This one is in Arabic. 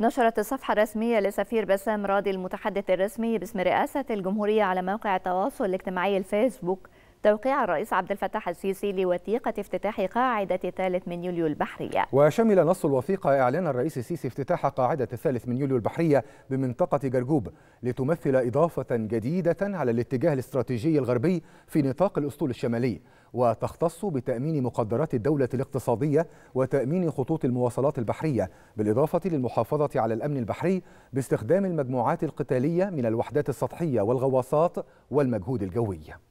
نشرت الصفحة الرسمية لسفير بسام راضي المتحدث الرسمي باسم رئاسة الجمهورية على موقع التواصل الاجتماعي الفيسبوك توقيع الرئيس عبد الفتاح السيسي لوثيقة افتتاح قاعدة الثالث من يوليو البحرية وشمل نص الوثيقة إعلان الرئيس السيسي افتتاح قاعدة الثالث من يوليو البحرية بمنطقة جرجوب لتمثل إضافة جديدة على الاتجاه الاستراتيجي الغربي في نطاق الأسطول الشمالي وتختص بتأمين مقدرات الدولة الاقتصادية وتأمين خطوط المواصلات البحرية بالإضافة للمحافظة على الأمن البحري باستخدام المجموعات القتالية من الوحدات السطحية والغواصات والمجهود الجوي